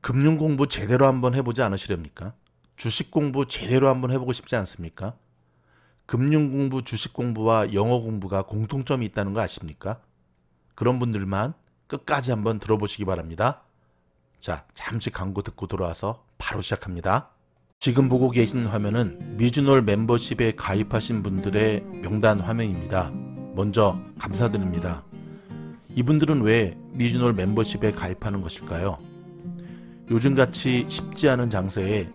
금융 공부 제대로 한번 해보지 않으시렵니까? 주식 공부 제대로 한번 해보고 싶지 않습니까? 금융 공부, 주식 공부와 영어 공부가 공통점이 있다는 거 아십니까? 그런 분들만 끝까지 한번 들어보시기 바랍니다. 자, 잠시 광고 듣고 돌아와서 바로 시작합니다. 지금 보고 계신 화면은 미주놀 멤버십에 가입하신 분들의 명단 화면입니다. 먼저 감사드립니다. 이분들은 왜 미주놀 멤버십에 가입하는 것일까요? 요즘같이 쉽지 않은 장세에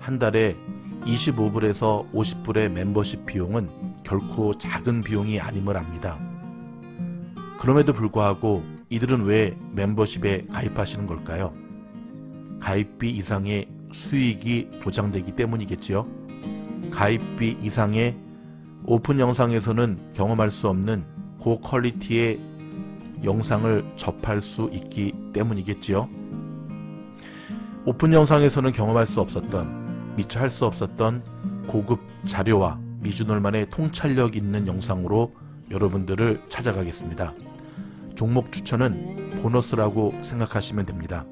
한 달에 25불에서 50불의 멤버십 비용은 결코 작은 비용이 아님을 압니다. 그럼에도 불구하고 이들은 왜 멤버십에 가입하시는 걸까요? 가입비 이상의 수익이 보장되기 때문이겠지요? 가입비 이상의 오픈 영상에서는 경험할 수 없는 고퀄리티의 영상을 접할 수 있기 때문이겠지요? 오픈 영상에서는 경험할 수 없었던 미처 할 수 없었던 고급 자료와 미주놀만의 통찰력 있는 영상으로 여러분들을 찾아가겠습니다. 종목 추천은 보너스라고 생각하시면 됩니다.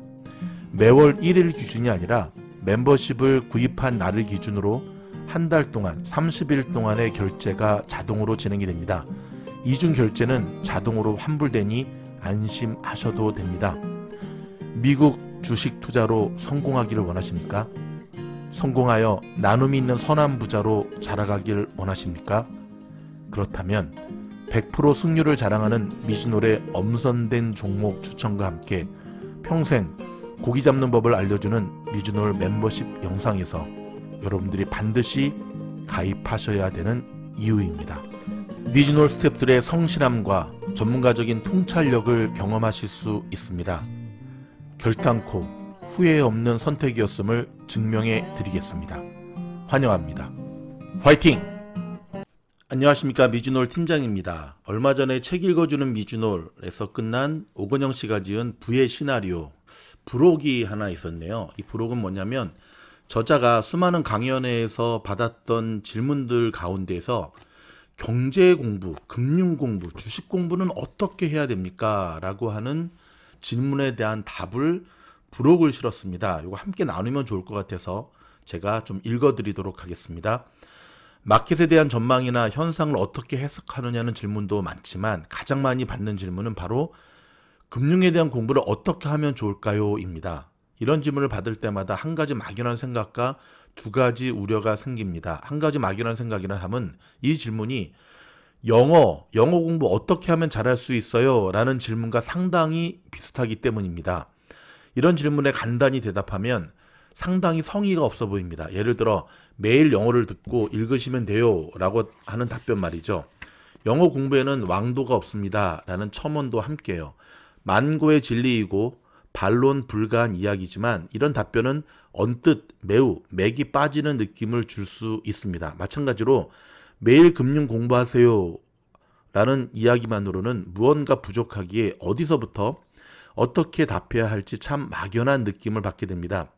매월 1일 기준이 아니라 멤버십을 구입한 날을 기준으로 한 달 동안 30일 동안의 결제가 자동으로 진행이 됩니다. 이중 결제는 자동으로 환불되니 안심하셔도 됩니다. 미국 주식 투자로 성공하기를 원하십니까? 성공하여 나눔이 있는 선한 부자로 자라가길 원하십니까? 그렇다면 100% 승률을 자랑하는 미진홀의 엄선된 종목 추천과 함께 평생 고기 잡는 법을 알려주는 미진홀 멤버십 영상에서 여러분들이 반드시 가입하셔야 되는 이유입니다. 미진홀 스탭들의 성실함과 전문가적인 통찰력을 경험하실 수 있습니다. 결단코 후회 없는 선택이었음을 증명해 드리겠습니다. 환영합니다. 화이팅! 안녕하십니까 미주놀 팀장입니다. 얼마 전에 책 읽어주는 미주놀에서 끝난 오건영 씨가 지은 부의 시나리오 부록이 하나 있었네요. 이 부록은 뭐냐면 저자가 수많은 강연회에서 받았던 질문들 가운데서 경제 공부, 금융 공부, 주식 공부는 어떻게 해야 됩니까? 라고 하는 질문에 대한 답을 부록을 실었습니다. 이거 함께 나누면 좋을 것 같아서 제가 좀 읽어드리도록 하겠습니다. 마켓에 대한 전망이나 현상을 어떻게 해석하느냐는 질문도 많지만 가장 많이 받는 질문은 바로 금융에 대한 공부를 어떻게 하면 좋을까요? 입니다. 이런 질문을 받을 때마다 한 가지 막연한 생각과 두 가지 우려가 생깁니다. 한 가지 막연한 생각이라 함은 이 질문이 영어, 영어 공부 어떻게 하면 잘할 수 있어요? 라는 질문과 상당히 비슷하기 때문입니다. 이런 질문에 간단히 대답하면 상당히 성의가 없어 보입니다. 예를 들어 매일 영어를 듣고 읽으시면 돼요. 라고 하는 답변 말이죠. 영어 공부에는 왕도가 없습니다. 라는 첨언도 함께요. 만고의 진리이고 반론 불가한 이야기지만 이런 답변은 언뜻 매우 맥이 빠지는 느낌을 줄 수 있습니다. 마찬가지로 매일 금융 공부하세요. 라는 이야기만으로는 무언가 부족하기에 어디서부터 어떻게 답해야 할지 참 막연한 느낌을 받게 됩니다.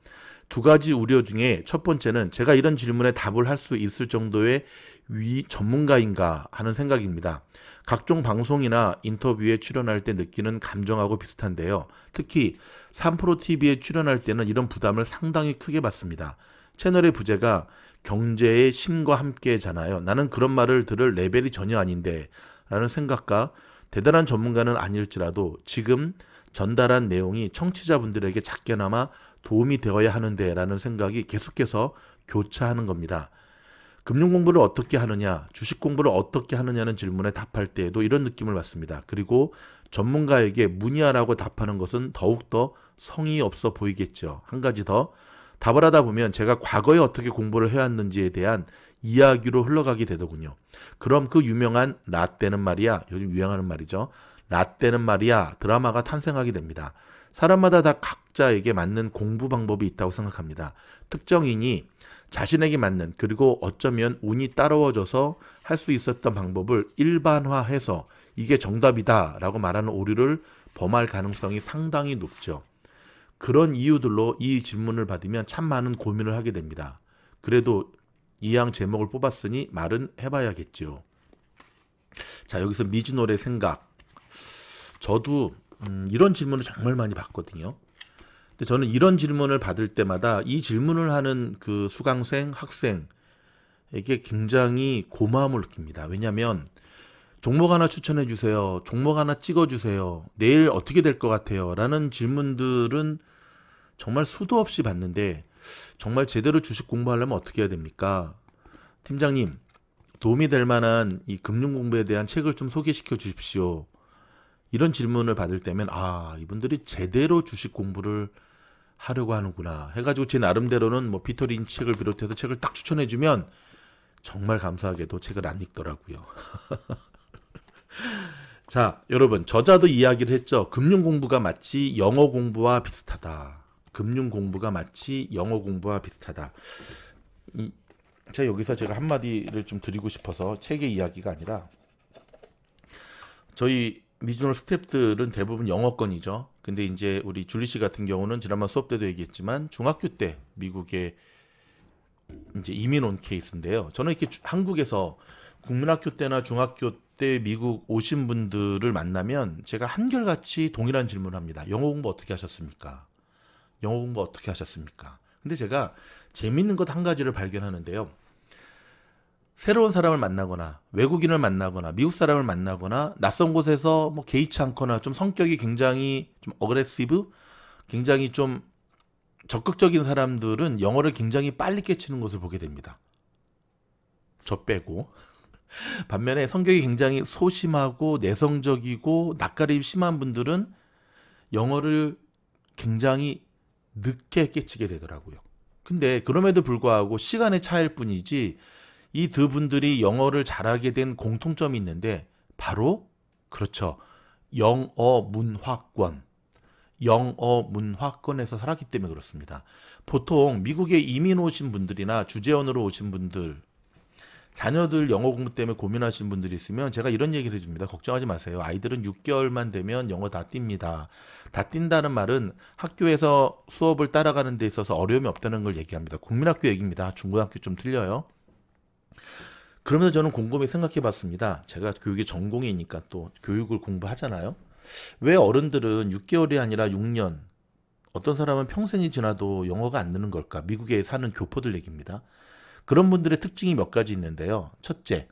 두 가지 우려 중에 첫 번째는 제가 이런 질문에 답을 할 수 있을 정도의 위 전문가인가 하는 생각입니다. 각종 방송이나 인터뷰에 출연할 때 느끼는 감정하고 비슷한데요. 특히 3프로 TV에 출연할 때는 이런 부담을 상당히 크게 받습니다. 채널의 부재가 경제의 신과 함께잖아요. 나는 그런 말을 들을 레벨이 전혀 아닌데 라는 생각과 대단한 전문가는 아닐지라도 지금 전달한 내용이 청취자분들에게 작게나마 도움이 되어야 하는데 라는 생각이 계속해서 교차하는 겁니다. 금융 공부를 어떻게 하느냐, 주식 공부를 어떻게 하느냐는 질문에 답할 때에도 이런 느낌을 받습니다. 그리고 전문가에게 문의하라고 답하는 것은 더욱더 성의 없어 보이겠죠. 한 가지 더 답을 하다 보면 제가 과거에 어떻게 공부를 해왔는지에 대한 이야기로 흘러가게 되더군요. 그럼 그 유명한 라떼는 말이야, 요즘 유행하는 말이죠. 라떼는 말이야 드라마가 탄생하게 됩니다. 사람마다 다 각자에게 맞는 공부 방법이 있다고 생각합니다. 특정인이 자신에게 맞는 그리고 어쩌면 운이 따라워져서 할 수 있었던 방법을 일반화해서 이게 정답이다라고 말하는 오류를 범할 가능성이 상당히 높죠. 그런 이유들로 이 질문을 받으면 참 많은 고민을 하게 됩니다. 그래도 이 양 제목을 뽑았으니 말은 해봐야겠죠. 자, 여기서 미즈노의 생각. 저도 음, 이런 질문을 정말 많이 받거든요. 근데 저는 이런 질문을 받을 때마다 이 질문을 하는 그 수강생, 학생에게 굉장히 고마움을 느낍니다. 왜냐하면 종목 하나 추천해 주세요. 종목 하나 찍어 주세요. 내일 어떻게 될 것 같아요? 라는 질문들은 정말 수도 없이 봤는데 정말 제대로 주식 공부하려면 어떻게 해야 됩니까? 팀장님, 도움이 될 만한 이 금융 공부에 대한 책을 좀 소개시켜 주십시오. 이런 질문을 받을 때면 아, 이분들이 제대로 주식 공부를 하려고 하는구나 해가지고 제 나름대로는 뭐 피터 린치 책을 비롯해서 책을 딱 추천해주면 정말 감사하게도 책을 안 읽더라고요. 자, 여러분 저자도 이야기를 했죠. 금융 공부가 마치 영어 공부와 비슷하다. 금융 공부가 마치 영어 공부와 비슷하다. 이, 제가 여기서 제가 한마디를 좀 드리고 싶어서 책의 이야기가 아니라 저희 미주노 스탭들은 대부분 영어권이죠. 근데 이제 우리 줄리 씨 같은 경우는 지난번 수업 때도 얘기했지만 중학교 때 미국에 이제 이민 온 케이스인데요. 저는 이렇게 주, 한국에서 국민학교 때나 중학교 때 미국 오신 분들을 만나면 제가 한결같이 동일한 질문을 합니다. 영어 공부 어떻게 하셨습니까? 영어 공부 어떻게 하셨습니까? 근데 제가 재밌는 것 한 가지를 발견하는데요. 새로운 사람을 만나거나 외국인을 만나거나 미국 사람을 만나거나 낯선 곳에서 뭐 개의치 않거나 좀 성격이 굉장히 좀 어그레시브, 굉장히 좀 적극적인 사람들은 영어를 굉장히 빨리 깨치는 것을 보게 됩니다. 저 빼고. 반면에 성격이 굉장히 소심하고 내성적이고 낯가림 심한 분들은 영어를 굉장히 늦게 깨치게 되더라고요. 근데 그럼에도 불구하고 시간의 차일 뿐이지 이 두 분들이 영어를 잘하게 된 공통점이 있는데 바로 그렇죠. 영어 문화권. 영어 문화권에서 살았기 때문에 그렇습니다. 보통 미국에 이민 오신 분들이나 주재원으로 오신 분들 자녀들 영어 공부 때문에 고민하시는 분들이 있으면 제가 이런 얘기를 해줍니다. 걱정하지 마세요. 아이들은 6개월만 되면 영어 다 띱니다. 다 뛴다는 말은 학교에서 수업을 따라가는 데 있어서 어려움이 없다는 걸 얘기합니다. 국민학교 얘기입니다. 중고등학교 좀 틀려요. 그러면서 저는 곰곰이 생각해 봤습니다. 제가 교육의 전공이니까 또 교육을 공부하잖아요. 왜 어른들은 6개월이 아니라 6년, 어떤 사람은 평생이 지나도 영어가 안 느는 걸까? 미국에 사는 교포들 얘기입니다. 그런 분들의 특징이 몇 가지 있는데요. 첫째,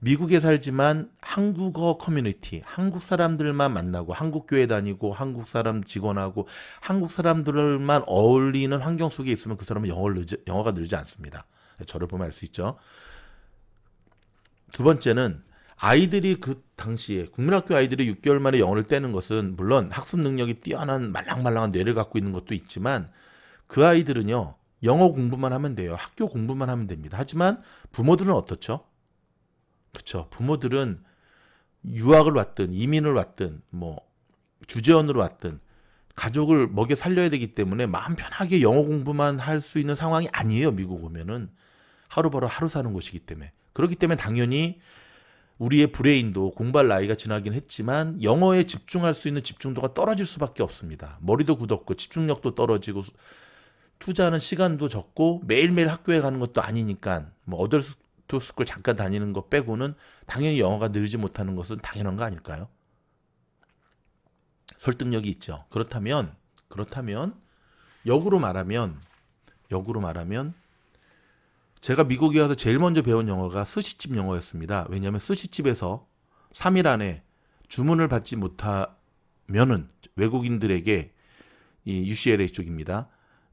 미국에 살지만 한국어 커뮤니티, 한국 사람들만 만나고 한국 교회 다니고 한국 사람 직원하고 한국 사람들만 어울리는 환경 속에 있으면 그 사람은 영어를 늘 영어가 늘지 않습니다. 저를 보면 알 수 있죠. 두 번째는 아이들이 그 당시에 국민학교 아이들이 6개월 만에 영어를 떼는 것은 물론 학습 능력이 뛰어난 말랑말랑한 뇌를 갖고 있는 것도 있지만 그 아이들은요 영어 공부만 하면 돼요. 학교 공부만 하면 됩니다. 하지만 부모들은 어떻죠? 그렇죠. 부모들은 유학을 왔든 이민을 왔든 뭐 주재원으로 왔든 가족을 먹여 살려야 되기 때문에 마음 편하게 영어 공부만 할 수 있는 상황이 아니에요. 미국 오면은 하루 바로 하루 사는 곳이기 때문에 그렇기 때문에 당연히 우리의 브레인도 공부할 나이가 지나긴 했지만 영어에 집중할 수 있는 집중도가 떨어질 수밖에 없습니다. 머리도 굳었고 집중력도 떨어지고 투자하는 시간도 적고 매일매일 학교에 가는 것도 아니니까 뭐 어덜투스쿨 잠깐 다니는 것 빼고는 당연히 영어가 늘지 못하는 것은 당연한 거 아닐까요? 설득력이 있죠. 그렇다면 그렇다면 역으로 말하면 역으로 말하면 제가 미국에 와서 제일 먼저 배운 영어가 스시집 영어였습니다. 왜냐하면 스시집에서 3일 안에 주문을 받지 못하면은 외국인들에게 이 UCLA 쪽입니다.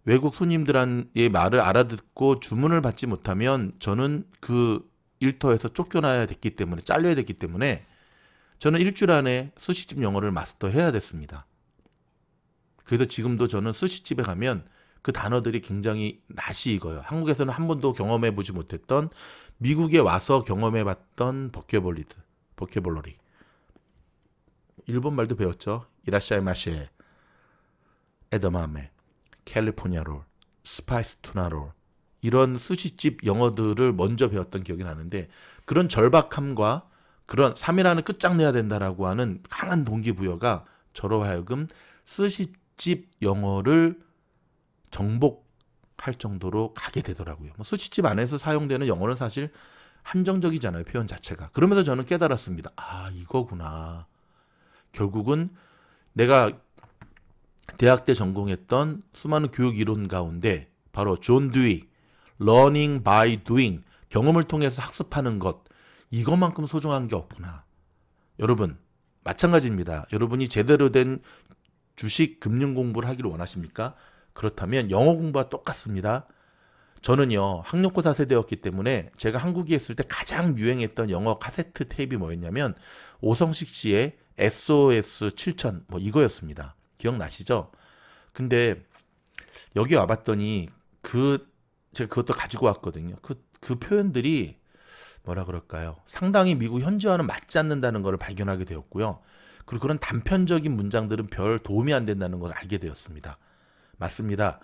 외국 손님들의 한 말을 알아듣고 주문을 받지 못하면 저는 그 일터에서 쫓겨나야 됐기 때문에 잘려야 됐기 때문에 저는 일주일 안에 스시집 영어를 마스터해야 됐습니다. 그래서 지금도 저는 스시집에 가면 그 단어들이 굉장히 낯이 익어요. 한국에서는 한 번도 경험해 보지 못했던 미국에 와서 경험해 봤던 버케볼리드 버큐볼러리. 일본 말도 배웠죠. 이라시아이 마시에 에더마메. 캘리포니아 롤, 스파이스 투나 롤 이런 스시집 영어들을 먼저 배웠던 기억이 나는데 그런 절박함과 그런 3이라는 끝장내야 된다라고 하는 강한 동기부여가 저로 하여금 스시집 영어를 정복할 정도로 가게 되더라고요. 뭐 스시집 안에서 사용되는 영어는 사실 한정적이잖아요. 표현 자체가. 그러면서 저는 깨달았습니다. 아, 이거구나. 결국은 내가 대학 때 전공했던 수많은 교육 이론 가운데 바로 존 듀이, 러닝 바이 n i 경험을 통해서 학습하는 것, 이것만큼 소중한 게 없구나. 여러분, 마찬가지입니다. 여러분이 제대로 된 주식 금융 공부를 하기를 원하십니까? 그렇다면 영어 공부와 똑같습니다. 저는요, 학력고사 세대였기 때문에 제가 한국에 있을 때 가장 유행했던 영어 카세트 테이프 뭐였냐면 오성식 씨의 SOS 7000뭐 이거였습니다. 기억나시죠? 근데 여기 와봤더니 그 제가 그것도 가지고 왔거든요. 그, 그 표현들이 뭐라 그럴까요? 상당히 미국 현지화는 맞지 않는다는 것을 발견하게 되었고요. 그리고 그런 단편적인 문장들은 별 도움이 안 된다는 걸 알게 되었습니다. 맞습니다.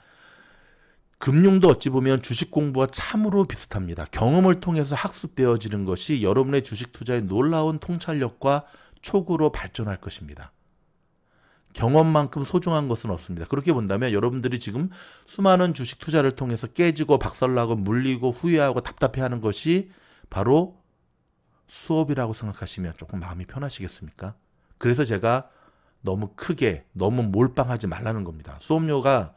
금융도 어찌 보면 주식 공부와 참으로 비슷합니다. 경험을 통해서 학습되어지는 것이 여러분의 주식 투자의 놀라운 통찰력과 촉으로 발전할 것입니다. 경험만큼 소중한 것은 없습니다. 그렇게 본다면 여러분들이 지금 수많은 주식 투자를 통해서 깨지고 박살나고 물리고 후회하고 답답해하는 것이 바로 수업이라고 생각하시면 조금 마음이 편하시겠습니까? 그래서 제가 너무 크게 너무 몰빵하지 말라는 겁니다. 수업료가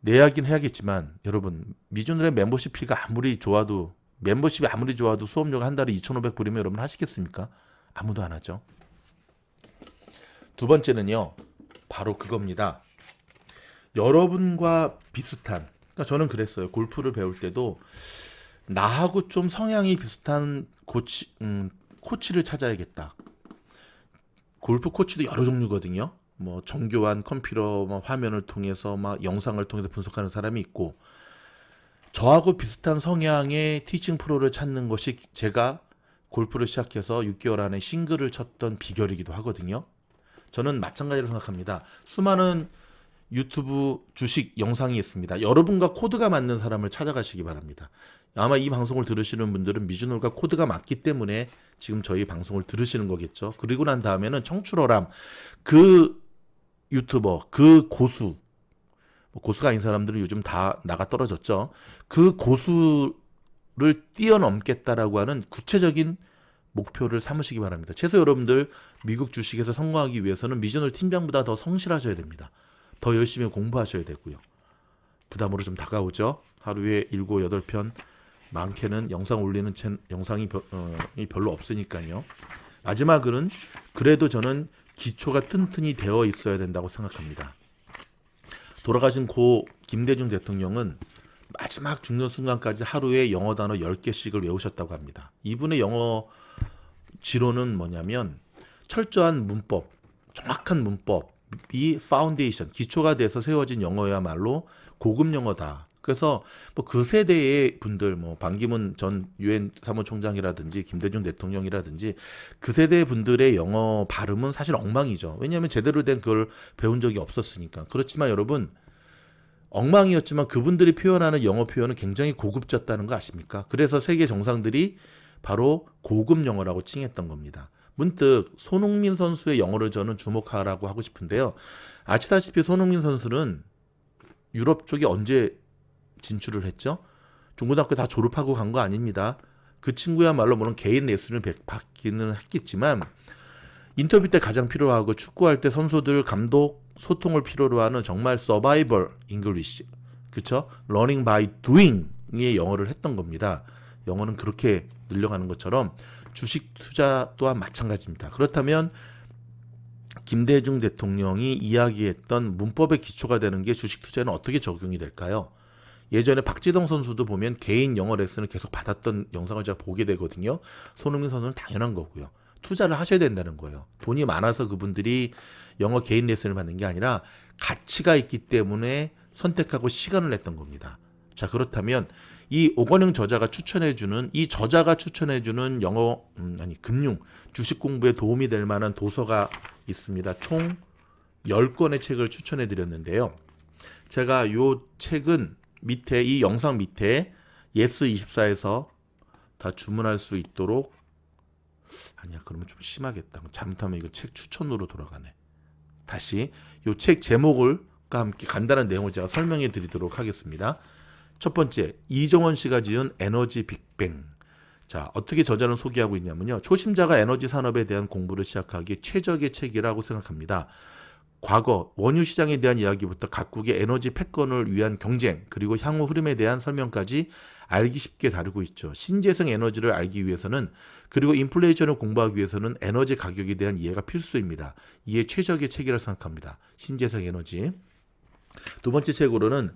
내야긴 해야겠지만 여러분 미준의 멤버십 피가 아무리 좋아도 멤버십이 아무리 좋아도 수업료가 한 달에 2,500불이면 여러분 하시겠습니까? 아무도 안 하죠. 두 번째는요. 바로 그겁니다. 여러분과 비슷한 그러니까 저는 그랬어요. 골프를 배울 때도 나하고 좀 성향이 비슷한 코치 음, 코치를 찾아야겠다. 골프 코치도 여러 종류거든요. 뭐 정교한 컴퓨터 막 뭐 화면을 통해서 막 영상을 통해서 분석하는 사람이 있고 저하고 비슷한 성향의 티칭 프로를 찾는 것이 제가 골프를 시작해서 6개월 안에 싱글을 쳤던 비결이기도 하거든요. 저는 마찬가지로 생각합니다. 수많은 유튜브 주식 영상이 있습니다. 여러분과 코드가 맞는 사람을 찾아가시기 바랍니다. 아마 이 방송을 들으시는 분들은 미주놀과 코드가 맞기 때문에 지금 저희 방송을 들으시는 거겠죠. 그리고 난 다음에는 청출어람 그 유튜버 그 고수 뭐 고수가 아닌 사람들은 요즘 다 나가 떨어졌죠. 그 고수를 뛰어넘겠다라고 하는 구체적인 목표를 삼으시기 바랍니다. 최소 여러분들 미국 주식에서 성공하기 위해서는 미저을 팀장보다 더 성실하셔야 됩니다. 더 열심히 공부하셔야 되고요. 부담으로 좀 다가오죠. 하루에 7, 8편 많게는 영상 올리는 채, 영상이 어, 별로 없으니까요. 마지막은 그래도 저는 기초가 튼튼히 되어 있어야 된다고 생각합니다. 돌아가신 고 김대중 대통령은 마지막 중년 순간까지 하루에 영어 단어 10개씩을 외우셨다고 합니다. 이분의 영어 지론은 뭐냐면 철저한 문법, 정확한 문법이 파운데이션, 기초가 돼서 세워진 영어야말로 고급 영어다. 그래서 뭐그 세대의 분들 뭐 반기문 전 유엔 사무총장이라든지 김대중 대통령이라든지 그 세대 분들의 영어 발음은 사실 엉망이죠. 왜냐하면 제대로 된 그걸 배운 적이 없었으니까. 그렇지만 여러분 엉망이었지만 그분들이 표현하는 영어 표현은 굉장히 고급졌다는 거 아십니까? 그래서 세계 정상들이 바로 고급 영어라고 칭했던 겁니다. 문득 손흥민 선수의 영어를 저는 주목하라고 하고 싶은데요. 아시다시피 손흥민 선수는 유럽 쪽에 언제 진출을 했죠? 중고등학교 다 졸업하고 간 거 아닙니다. 그 친구야말로 물론 개인 레슨을 받기는 했겠지만 인터뷰 때 가장 필요하고 축구할 때 선수들 감독 소통을 필요로 하는 정말 서바이벌 잉글리시 그쵸? 러닝 바이 두잉의 영어를 했던 겁니다. 영어는 그렇게 늘려가는 것처럼 주식 투자 또한 마찬가지입니다. 그렇다면 김대중 대통령이 이야기했던 문법의 기초가 되는 게 주식 투자는 어떻게 적용이 될까요? 예전에 박지성 선수도 보면 개인 영어 레슨을 계속 받았던 영상을 제가 보게 되거든요. 손흥민 선수는 당연한 거고요. 투자를 하셔야 된다는 거예요. 돈이 많아서 그분들이 영어 개인 레슨을 받는 게 아니라 가치가 있기 때문에 선택하고 시간을 냈던 겁니다. 자, 그렇다면 이 오건영 저자가 추천해주는 이 저자가 추천해주는 영어 음, 아니 금융 주식 공부에 도움이 될 만한 도서가 있습니다. 총 10권의 책을 추천해 드렸는데요. 제가 요 책은 밑에 이 영상 밑에 예스24에서 다 주문할 수 있도록 아니야 그러면 좀 심하겠다. 잘못하면 이거 책 추천으로 돌아가네. 다시 요책제목을 함께 간단한 내용을 제가 설명해 드리도록 하겠습니다. 첫 번째, 이정원 씨가 지은 에너지 빅뱅. 자, 어떻게 저자는 소개하고 있냐면요. 초심자가 에너지 산업에 대한 공부를 시작하기 최적의 책이라고 생각합니다. 과거 원유 시장에 대한 이야기부터 각국의 에너지 패권을 위한 경쟁 그리고 향후 흐름에 대한 설명까지 알기 쉽게 다루고 있죠. 신재생 에너지를 알기 위해서는 그리고 인플레이션을 공부하기 위해서는 에너지 가격에 대한 이해가 필수입니다. 이에 최적의 책이라 생각합니다. 신재생 에너지. 두 번째 책으로는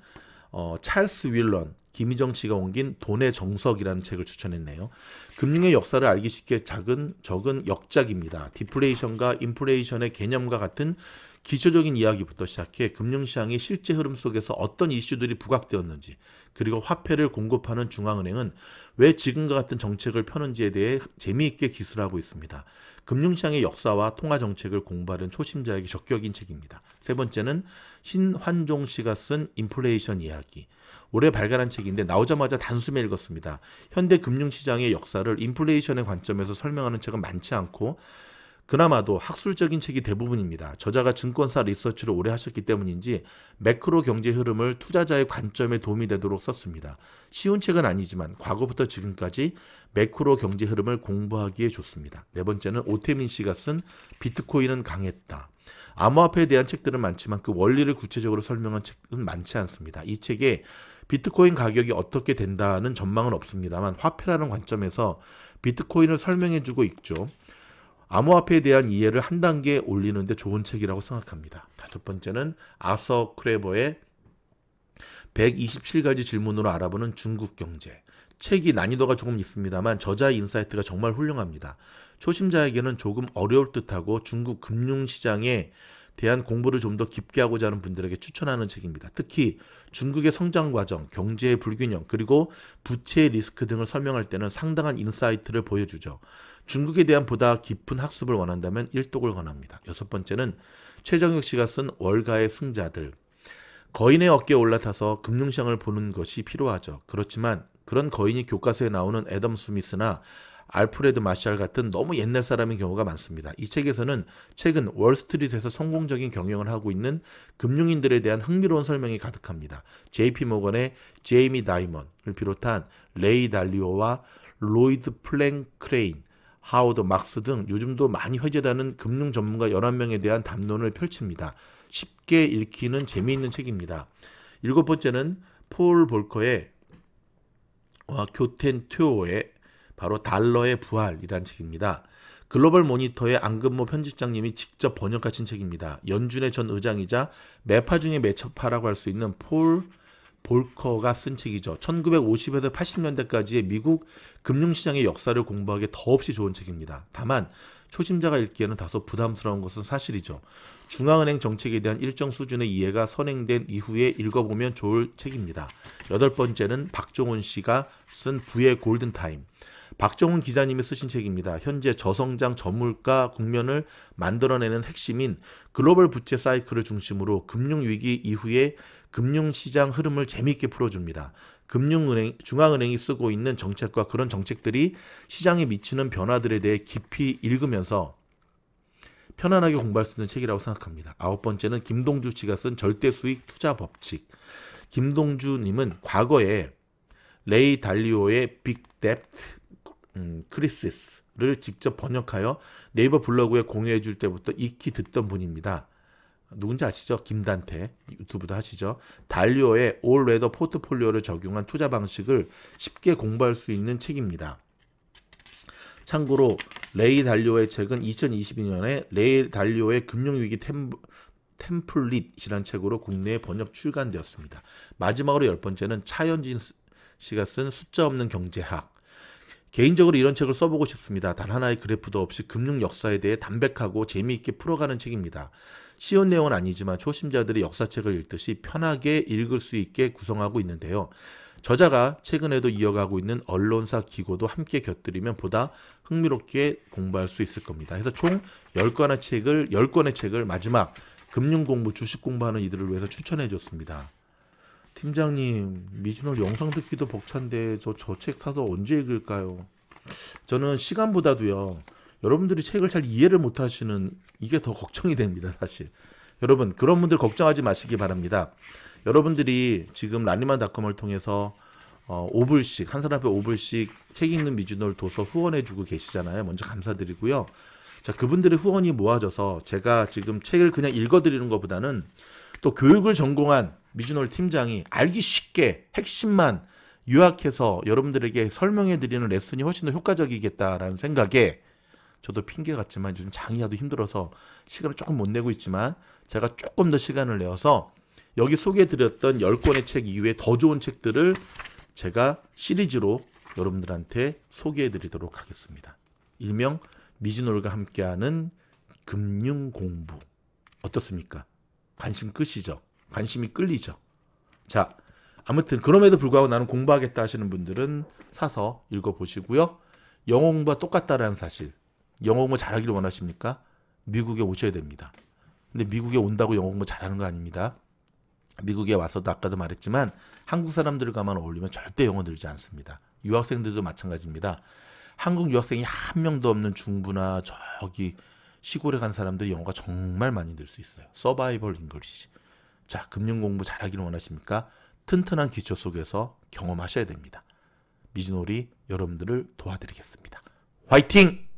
어, 찰스 윌런, 김희정 씨가 옮긴 돈의 정석이라는 책을 추천했네요. 금융의 역사를 알기 쉽게 작은 적은 역작입니다. 디플레이션과 인플레이션의 개념과 같은 기초적인 이야기부터 시작해 금융시장의 실제 흐름 속에서 어떤 이슈들이 부각되었는지 그리고 화폐를 공급하는 중앙은행은 왜 지금과 같은 정책을 펴는지에 대해 재미있게 기술하고 있습니다. 금융시장의 역사와 통화 정책을 공부하는 초심자에게 적격인 책입니다. 세 번째는 신환종 씨가 쓴 인플레이션 이야기. 올해 발간한 책인데 나오자마자 단숨에 읽었습니다. 현대 금융시장의 역사를 인플레이션의 관점에서 설명하는 책은 많지 않고 그나마도 학술적인 책이 대부분입니다. 저자가 증권사 리서치를 오래 하셨기 때문인지 매크로 경제 흐름을 투자자의 관점에 도움이 되도록 썼습니다. 쉬운 책은 아니지만 과거부터 지금까지 매크로 경제 흐름을 공부하기에 좋습니다. 네 번째는 오태민 씨가 쓴 비트코인은 강했다. 암호화폐에 대한 책들은 많지만 그 원리를 구체적으로 설명한 책은 많지 않습니다. 이 책에 비트코인 가격이 어떻게 된다는 전망은 없습니다만 화폐라는 관점에서 비트코인을 설명해주고 있죠. 암호화폐에 대한 이해를 한 단계 올리는데 좋은 책이라고 생각합니다. 다섯 번째는 아서 크레버의 127가지 질문으로 알아보는 중국 경제. 책이 난이도가 조금 있습니다만 저자 인사이트가 정말 훌륭합니다. 초심자에게는 조금 어려울 듯하고 중국 금융시장에 대한 공부를 좀 더 깊게 하고자 하는 분들에게 추천하는 책입니다. 특히 중국의 성장 과정, 경제의 불균형, 그리고 부채 리스크 등을 설명할 때는 상당한 인사이트를 보여주죠. 중국에 대한 보다 깊은 학습을 원한다면 일독을 권합니다. 여섯 번째는 최정혁 씨가 쓴 월가의 승자들. 거인의 어깨에 올라타서 금융시장을 보는 것이 필요하죠. 그렇지만 그런 거인이 교과서에 나오는 애덤 스미스나 알프레드 마샬 같은 너무 옛날 사람인 경우가 많습니다. 이 책에서는 최근 월스트리트에서 성공적인 경영을 하고 있는 금융인들에 대한 흥미로운 설명이 가득합니다. JP 모건의 제이미 다이먼을 비롯한 레이 달리오와 로이드 플랭 크레인, 하워드, 막스 등 요즘도 많이 회자되는 금융 전문가 11명에 대한 담론을 펼칩니다. 쉽게 읽히는 재미있는 책입니다. 일곱 번째는 폴 볼커의 와 교텐 튜오의 바로 달러의 부활이란 책입니다. 글로벌 모니터의 안금모 편집장님이 직접 번역하신 책입니다. 연준의 전 의장이자 매파 중에 매처파라고 할 수 있는 폴 볼커가 쓴 책이죠. 1950에서 80년대까지의 미국 금융시장의 역사를 공부하기에 더없이 좋은 책입니다. 다만 초심자가 읽기에는 다소 부담스러운 것은 사실이죠. 중앙은행 정책에 대한 일정 수준의 이해가 선행된 이후에 읽어보면 좋을 책입니다. 여덟 번째는 박종훈 씨가 쓴 부의 골든타임. 박정훈 기자님이 쓰신 책입니다. 현재 저성장 전물가 국면을 만들어내는 핵심인 글로벌 부채 사이클을 중심으로 금융위기 이후에 금융시장 흐름을 재미있게 풀어줍니다. 금융은행, 중앙은행이 쓰고 있는 정책과 그런 정책들이 시장에 미치는 변화들에 대해 깊이 읽으면서 편안하게 공부할 수 있는 책이라고 생각합니다. 아홉 번째는 김동주 씨가 쓴 절대 수익 투자 법칙. 김동주 님은 과거에 레이 달리오의 빅데프트 음, 크리시스를 직접 번역하여 네이버 블로그에 공유해 줄 때부터 익히 듣던 분입니다. 누군지 아시죠? 김단태 유튜브도 하시죠? 달리오의 올레더 포트폴리오를 적용한 투자 방식을 쉽게 공부할 수 있는 책입니다. 참고로 레이 달리오의 책은 2022년에 레이 달리오의 금융위기 템, 플릿이란 책으로 국내에 번역 출간되었습니다. 마지막으로 열 번째는 차현진 씨가 쓴 숫자 없는 경제학. 개인적으로 이런 책을 써보고 싶습니다. 단 하나의 그래프도 없이 금융 역사에 대해 담백하고 재미있게 풀어가는 책입니다. 쉬운 내용은 아니지만 초심자들이 역사책을 읽듯이 편하게 읽을 수 있게 구성하고 있는데요. 저자가 최근에도 이어가고 있는 언론사 기고도 함께 곁들이면 보다 흥미롭게 공부할 수 있을 겁니다. 그래서 총 10권의 책을 10권의 책을 마지막 금융 공부, 주식 공부하는 이들을 위해서 추천해 줬습니다. 팀장님, 미진홀 영상 듣기도 벅찬데 저 저 책 사서 언제 읽을까요? 저는 시간보다도요. 여러분들이 책을 잘 이해를 못 하시는 이게 더 걱정이 됩니다, 사실. 여러분, 그런 분들 걱정하지 마시기 바랍니다. 여러분들이 지금 라니만닷컴을 통해서 어, 5불씩, 한 사람 앞에 5불씩 책 읽는 미주노를 도서 후원해주고 계시잖아요. 먼저 감사드리고요. 자, 그분들의 후원이 모아져서 제가 지금 책을 그냥 읽어드리는 것보다는 또 교육을 전공한 미주노 팀장이 알기 쉽게 핵심만 요약해서 여러분들에게 설명해드리는 레슨이 훨씬 더 효과적이겠다라는 생각에 저도 핑계 같지만 요즘 장이야도 힘들어서 시간을 조금 못 내고 있지만 제가 조금 더 시간을 내어서 여기 소개해드렸던 10권의 책 이후에 더 좋은 책들을 제가 시리즈로 여러분들한테 소개해드리도록 하겠습니다. 일명 미진홀과 함께하는 금융공부 어떻습니까? 관심 끄시죠 관심이 끌리죠. 자, 아무튼 그럼에도 불구하고 나는 공부하겠다 하시는 분들은 사서 읽어보시고요. 영어 공부와 똑같다라는 사실 영어 공부 잘하기를 원하십니까? 미국에 오셔야 됩니다. 근데 미국에 온다고 영어 공부 잘하는 거 아닙니다. 미국에 와서도 아까도 말했지만 한국 사람들과만 어울리면 절대 영어 늘지 않습니다. 유학생들도 마찬가지입니다. 한국 유학생이 한 명도 없는 중부나 저기 시골에 간 사람들 영어가 정말 많이 늘 수 있어요. 서바이벌 잉글리시. 자, 금융 공부 잘하기를 원하십니까? 튼튼한 기초 속에서 경험하셔야 됩니다. 미즈놀이 여러분들을 도와드리겠습니다. 화이팅!